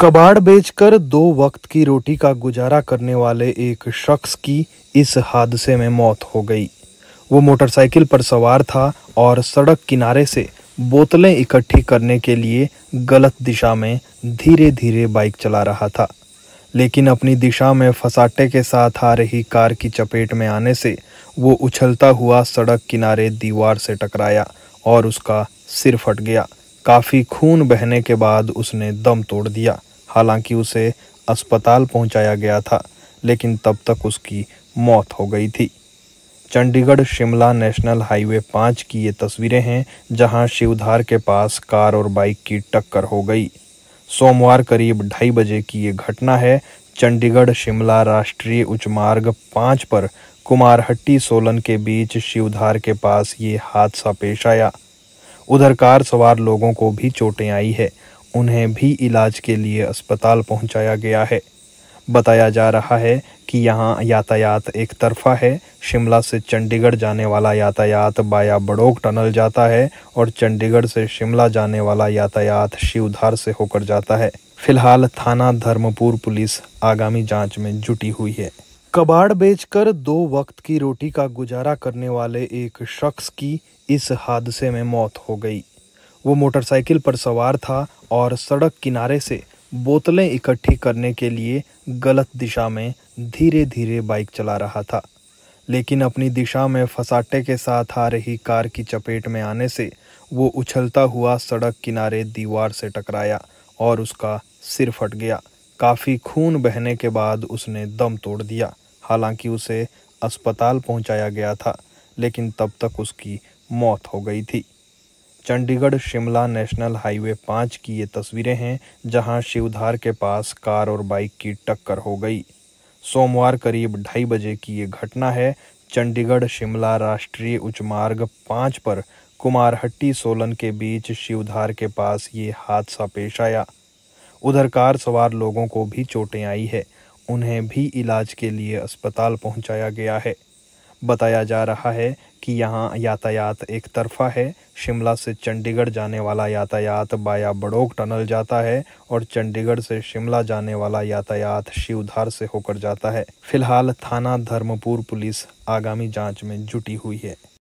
कबाड़ बेचकर दो वक्त की रोटी का गुजारा करने वाले एक शख्स की इस हादसे में मौत हो गई वो मोटरसाइकिल पर सवार था और सड़क किनारे से बोतलें इकट्ठी करने के लिए गलत दिशा में धीरे धीरे बाइक चला रहा था लेकिन अपनी दिशा में फसाटे के साथ आ रही कार की चपेट में आने से वो उछलता हुआ सड़क किनारे दीवार से टकराया और उसका सिर फट गया काफ़ी खून बहने के बाद उसने दम तोड़ दिया हालांकि उसे अस्पताल पहुंचाया गया था लेकिन तब तक उसकी मौत हो गई थी चंडीगढ़ शिमला नेशनल हाईवे पाँच की ये तस्वीरें हैं जहां शिवधार के पास कार और बाइक की टक्कर हो गई सोमवार करीब ढाई बजे की ये घटना है चंडीगढ़ शिमला राष्ट्रीय उच्च मार्ग पाँच पर कुमारहट्टी सोलन के बीच शिवधार के पास ये हादसा पेश आया उधर कार सवार लोगों को भी चोटें आई है उन्हें भी इलाज के लिए अस्पताल पहुंचाया गया है बताया जा रहा है कि यहाँ यातायात एक तरफा है शिमला से चंडीगढ़ जाने वाला यातायात बाया बड़ोक टनल जाता है और चंडीगढ़ से शिमला जाने वाला यातायात शिवधार से होकर जाता है फिलहाल थाना धर्मपुर पुलिस आगामी जांच में जुटी हुई है कबाड़ बेचकर दो वक्त की रोटी का गुजारा करने वाले एक शख्स की इस हादसे में मौत हो गई वो मोटरसाइकिल पर सवार था और सड़क किनारे से बोतलें इकट्ठी करने के लिए गलत दिशा में धीरे धीरे बाइक चला रहा था लेकिन अपनी दिशा में फसाटे के साथ आ रही कार की चपेट में आने से वो उछलता हुआ सड़क किनारे दीवार से टकराया और उसका सिर फट गया काफ़ी खून बहने के बाद उसने दम तोड़ दिया हालांकि उसे अस्पताल पहुंचाया गया था लेकिन तब तक उसकी मौत हो गई थी चंडीगढ़ शिमला नेशनल हाईवे पाँच की ये तस्वीरें हैं जहां शिवधार के पास कार और बाइक की टक्कर हो गई सोमवार करीब ढाई बजे की ये घटना है चंडीगढ़ शिमला राष्ट्रीय उच्च मार्ग पाँच पर कुमारहट्टी सोलन के बीच शिवधार के पास ये हादसा पेश आया उधर कार सवार लोगों को भी चोटें आई है उन्हें भी इलाज के लिए अस्पताल पहुंचाया गया है बताया जा रहा है कि यहाँ यातायात एक तरफा है शिमला से चंडीगढ़ जाने वाला यातायात बाया बड़ोक टनल जाता है और चंडीगढ़ से शिमला जाने वाला यातायात शिवधार से होकर जाता है फिलहाल थाना धर्मपुर पुलिस आगामी जांच में जुटी हुई है